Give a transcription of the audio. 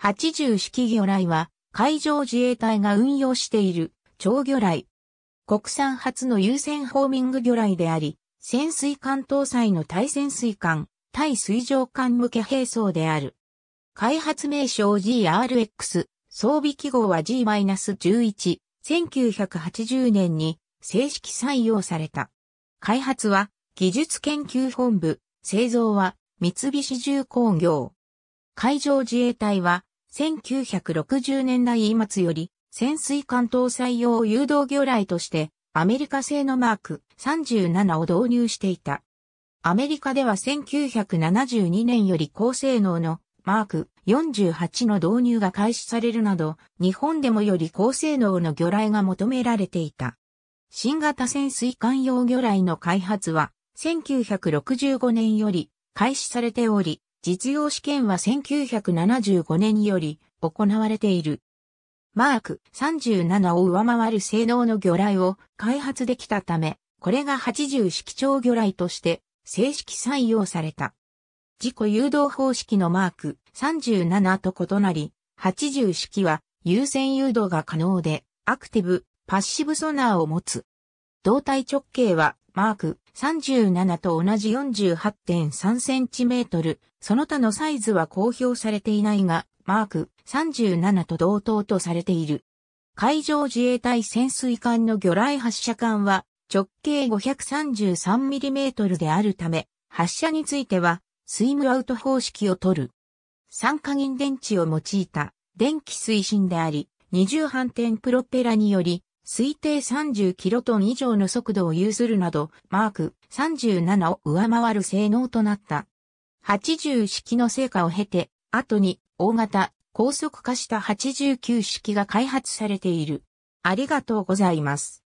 80式魚雷は海上自衛隊が運用している超魚雷。国産初の優先ホーミング魚雷であり、潜水艦搭載の対潜水艦、対水上艦向け兵装である。開発名称 GRX、装備記号は G-11、1980年に正式採用された。開発は技術研究本部、製造は三菱重工業。海上自衛隊は1960年代末より潜水艦搭載用誘導魚雷としてアメリカ製のマーク37を導入していた。アメリカでは1972年より高性能のマーク48の導入が開始されるなど、日本でもより高性能の魚雷が求められていた。新型潜水艦用魚雷の開発は1965年より開始されており、実用試験は1975年により行われている。マーク37を上回る性能の魚雷を開発できたため、これが80式長魚雷として正式採用された。自己誘導方式のマーク37と異なり、80式は優先誘導が可能で、アクティブ、パッシブソナーを持つ。胴体直径はマーク37と同じ 48.3cm、その他のサイズは公表されていないが、マーク37と同等とされている。海上自衛隊潜水艦の魚雷発射管は直径 533mm であるため、発射についてはスイムアウト方式を取る。酸化銀電池を用いた電気推進であり、二重反転プロペラにより推定30キロトン以上の速度を有するなど、マーク37を上回る性能となった。80式の成果を経て、後に大型、高速化した89式が開発されている。ありがとうございます。